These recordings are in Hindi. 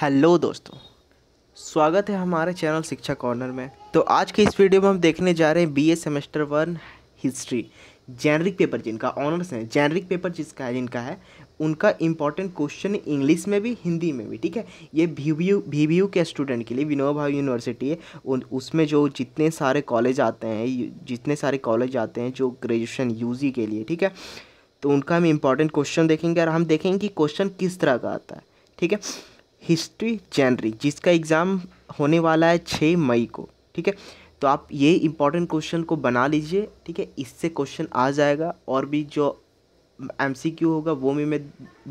हेलो दोस्तों स्वागत है हमारे चैनल शिक्षा कॉर्नर में तो आज के इस वीडियो में हम देखने जा रहे हैं BA semester one history generic paper जिनका ऑनर्स है जेनरिक पेपर जिसका है जिनका है उनका इंपॉर्टेंट क्वेश्चन इंग्लिश में भी हिंदी में भी ठीक है ये वी वी वी के स्टूडेंट के लिए विनोबा भाव यूनिवर्सिटी है उन उसमें जो जितने सारे कॉलेज आते हैं जितने सारे कॉलेज आते हैं जो ग्रेजुएशन यू के लिए ठीक है तो उनका हम इम्पॉर्टेंट क्वेश्चन देखेंगे और हम देखेंगे कि क्वेश्चन किस तरह का आता है ठीक है हिस्ट्री जनरी जिसका एग्ज़ाम होने वाला है छः मई को ठीक है तो आप ये इंपॉर्टेंट क्वेश्चन को बना लीजिए ठीक है इससे क्वेश्चन आ जाएगा और भी जो एम सी क्यू होगा वो भी मैं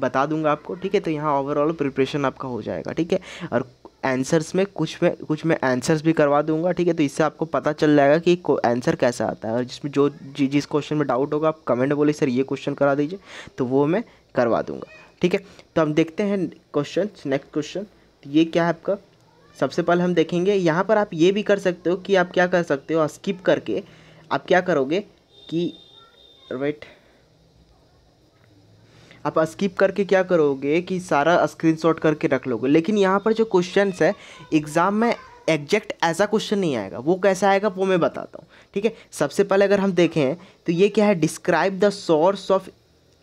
बता दूंगा आपको ठीक है तो यहाँ ओवरऑल प्रिपरेशन आपका हो जाएगा ठीक है और आंसर्स में कुछ में कुछ मैं आंसर्स भी करवा दूंगा ठीक है तो इससे आपको पता चल जाएगा कि आंसर कैसा आता है और जिसमें जो जिस क्वेश्चन में डाउट होगा आप कमेंट बोले सर ये क्वेश्चन करा दीजिए तो वो मैं करवा दूंगा ठीक है तो हम देखते हैं क्वेश्चन नेक्स्ट क्वेश्चन ये क्या है आपका सबसे पहले हम देखेंगे यहाँ पर आप ये भी कर सकते हो कि आप क्या कर सकते हो स्किप करके आप क्या करोगे कि राइट आप स्किप करके क्या करोगे कि सारा स्क्रीनशॉट करके रख लोगे लेकिन यहाँ पर जो क्वेश्चन है एग्ज़ाम में एग्जैक्ट ऐसा क्वेश्चन नहीं आएगा वो कैसा आएगा वो मैं बताता हूँ ठीक है सबसे पहले अगर हम देखें तो ये क्या है describe the source of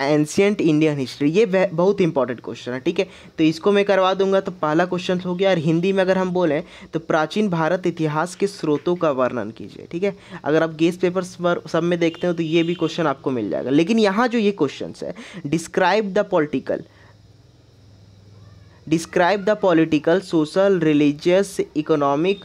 ancient Indian history ये बहुत इंपॉर्टेंट क्वेश्चन है ठीक है तो इसको मैं करवा दूंगा तो पहला क्वेश्चन हो गया और हिंदी में अगर हम बोलें तो प्राचीन भारत इतिहास के स्रोतों का वर्णन कीजिए ठीक है अगर आप गेस्ट पेपर्स पर सब में देखते हो तो ये भी क्वेश्चन आपको मिल जाएगा लेकिन यहाँ जो ये क्वेश्चन है describe the political describe the political social religious economic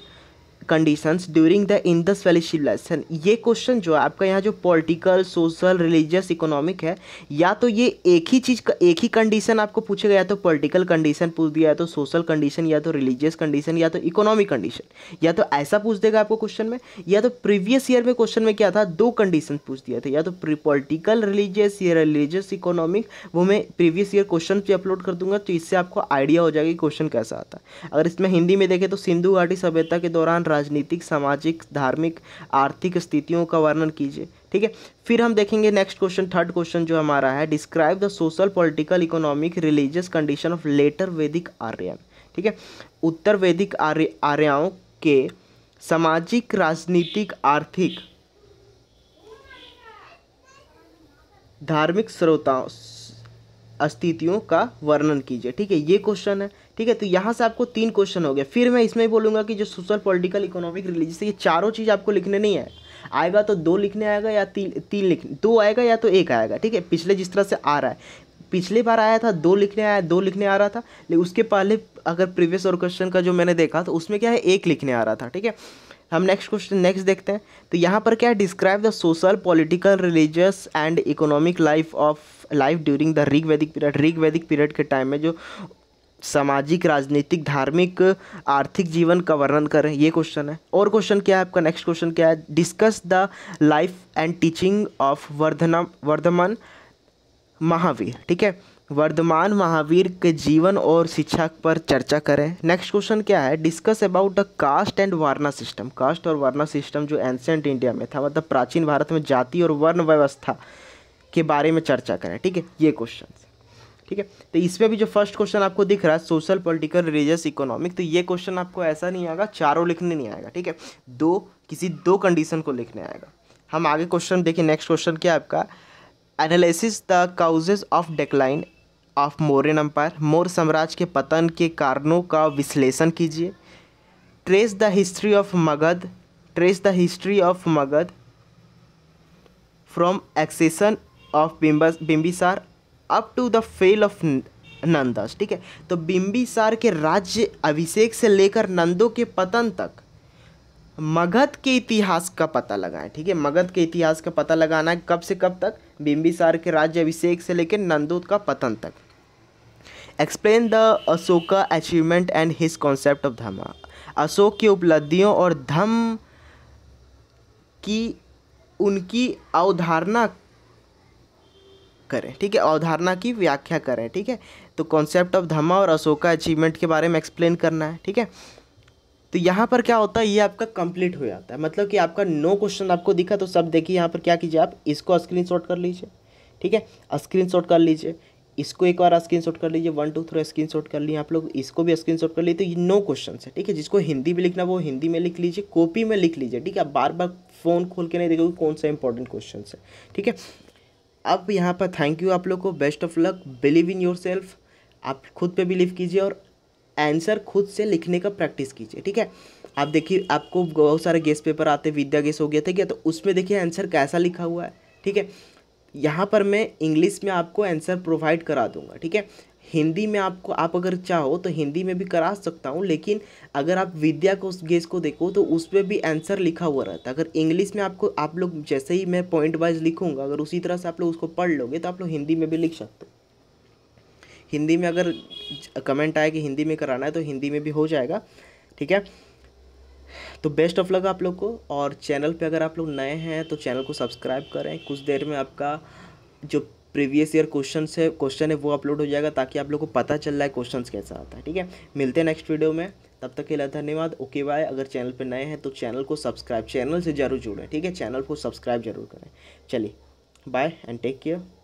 conditions during the Indus valley civilization ये क्वेश्चन जो है आपका यहाँ जो पॉलिटिकल सोशल रिलीजियस इकोनॉमिक है या तो ये एक ही चीज़ का एक ही कंडीशन आपको पूछेगा या तो पॉलिटिकल कंडीशन पूछ दिया या तो सोशल कंडीशन या तो रिलीजियस कंडीशन या तो इकोनॉमिक कंडीशन या तो ऐसा पूछ देगा आपको क्वेश्चन में या तो प्रीवियस ईयर में क्वेश्चन में क्या था दो कंडीशन पूछ दिया था या तो पॉलिटिकल रिलीजियस या रिलीजियस इकोनॉमिक वो मैं प्रीवियस ईयर क्वेश्चन भी अपलोड कर दूंगा तो इससे आपको आइडिया हो जाएगा कि क्वेश्चन कैसा आता है अगर इसमें हिंदी में देखें तो सिंधु घाटी सभ्यता के दौरान राजनीतिक सामाजिक धार्मिक आर्थिक स्थितियों का वर्णन कीजिए ठीक है फिर हम देखेंगे नेक्स्ट क्वेश्चन थर्ड क्वेश्चन जो हमारा है describe the social political economic religious condition of later Vedic Aryan ठीक है उत्तर वैदिक आर्य आर्याओं के सामाजिक राजनीतिक आर्थिक धार्मिक श्रोताओं अस्तित्वों का वर्णन कीजिए ठीक है ये क्वेश्चन है ठीक है तो यहाँ से आपको तीन क्वेश्चन हो गए फिर मैं इसमें बोलूँगा कि जो सोशल पॉलिटिकल इकोनॉमिक रिलीजियस ये चारों चीज़ आपको लिखने नहीं है आएगा तो दो लिखने आएगा या तीन तीन लिख दो आएगा या तो एक आएगा ठीक है पिछले जिस तरह से आ रहा है पिछले बार आया था दो लिखने आया दो लिखने आ रहा था लेकिन उसके पहले अगर प्रीवियस और क्वेश्चन का जो मैंने देखा तो उसमें क्या है एक लिखने आ रहा था ठीक है हम नेक्स्ट क्वेश्चन नेक्स्ट देखते हैं तो यहाँ पर क्या है describe the social political religious and economic life of life during the Rig Vedic period Rig Vedic period के टाइम में जो सामाजिक राजनीतिक धार्मिक आर्थिक जीवन का वर्णन करें ये क्वेश्चन है और क्वेश्चन क्या है आपका नेक्स्ट क्वेश्चन क्या है discuss the life and teaching of वर्धना वर्धमान महावीर ठीक है वर्धमान महावीर के जीवन और शिक्षा पर चर्चा करें नेक्स्ट क्वेश्चन क्या है discuss about the caste and varna system caste और वार्ना सिस्टम जो एंशेंट इंडिया में था मतलब प्राचीन भारत में जाति और वर्ण व्यवस्था के बारे में चर्चा करें ठीक है ये क्वेश्चन ठीक है तो इसमें भी जो फर्स्ट क्वेश्चन आपको दिख रहा है सोशल पॉलिटिकल रिलीजियस इकोनॉमिक तो ये क्वेश्चन आपको ऐसा नहीं आएगा चारों लिखने नहीं आएगा ठीक है दो किसी दो कंडीशन को लिखने आएगा हम आगे क्वेश्चन देखिए नेक्स्ट क्वेश्चन क्या आपका analysis the causes of decline of Mauryan empire Maurya साम्राज्य के पतन के कारणों का विश्लेषण कीजिए trace the history of Magadh trace the history of Magadh from accession of बिम्बस Bimbisara up to the fall of Nandas ठीक है तो बिम्बिसार के राज्य अभिषेक से लेकर नंदों के पतन तक मगध के इतिहास का पता लगाएं ठीक है मगध के इतिहास का पता लगाना है कब से कब तक बिम्बिसार के राज्य अभिषेक से लेकर नंदों का पतन तक explain the Ashoka achievement and his concept of dharma Ashok की उपलब्धियों और धम की उनकी अवधारणा करें ठीक है अवधारणा की व्याख्या करें ठीक है तो कॉन्सेप्ट ऑफ धम्मा और अशोका अचीवमेंट के बारे में एक्सप्लेन करना है ठीक है तो यहाँ पर क्या होता है ये आपका कंप्लीट हो जाता है मतलब कि आपका नो क्वेश्चन आपको दिखा तो सब देखिए यहाँ पर क्या कीजिए आप इसको स्क्रीनशॉट कर लीजिए ठीक है स्क्रीनशॉट कर लीजिए इसको एक बार स्क्रीनशॉट कर लीजिए वन टू थ्री स्क्रीनशॉट कर लीजिए आप लोग इसको भी स्क्रीनशॉट कर लीजिए तो ये नो क्वेश्चन है ठीक है जिसको हिंदी में लिखना वो हिंदी में लिख लीजिए कॉपी में लिख लीजिए ठीक है आप बार बार फ़ोन खोल के नहीं देखोगे कौन सा इंपॉर्टेंट क्वेश्चन है ठीक है अब यहाँ पर थैंक यू आप लोग को best of luck believe in yourself आप खुद पे बिलीव कीजिए और आंसर खुद से लिखने का प्रैक्टिस कीजिए ठीक है आप देखिए आपको बहुत सारे गेस पेपर आते विद्या गेस हो गया था क्या तो उसमें देखिए आंसर कैसा लिखा हुआ है ठीक है यहाँ पर मैं इंग्लिश में आपको आंसर प्रोवाइड करा दूंगा ठीक है हिंदी में आपको आप अगर चाहो तो हिंदी में भी करा सकता हूँ लेकिन अगर आप विद्या को उस गेस को देखो तो उस पर भी आंसर लिखा हुआ रहता है अगर इंग्लिश में आपको आप लोग जैसे ही मैं पॉइंट वाइज लिखूँगा अगर उसी तरह से आप लोग उसको पढ़ लोगे तो आप लोग हिंदी में भी लिख सकते हो हिंदी में अगर कमेंट आए कि हिंदी में कराना है तो हिंदी में भी हो जाएगा ठीक है तो बेस्ट ऑफ लक आप लोग को और चैनल पर अगर आप लोग नए हैं तो चैनल को सब्सक्राइब करें कुछ देर में आपका जो प्रीवियस ईयर क्वेश्चन है क्वेश्चन है वो अपलोड हो जाएगा ताकि आप लोग को पता चल रहा है क्वेश्चन कैसा आता है ठीक है मिलते हैं नेक्स्ट वीडियो में तब तक के लिए धन्यवाद ओके बाय अगर चैनल पर नए हैं तो चैनल को सब्सक्राइब चैनल से जरूर जुड़ें ठीक है चैनल को सब्सक्राइब जरूर करें चलिए बाय एंड टेक केयर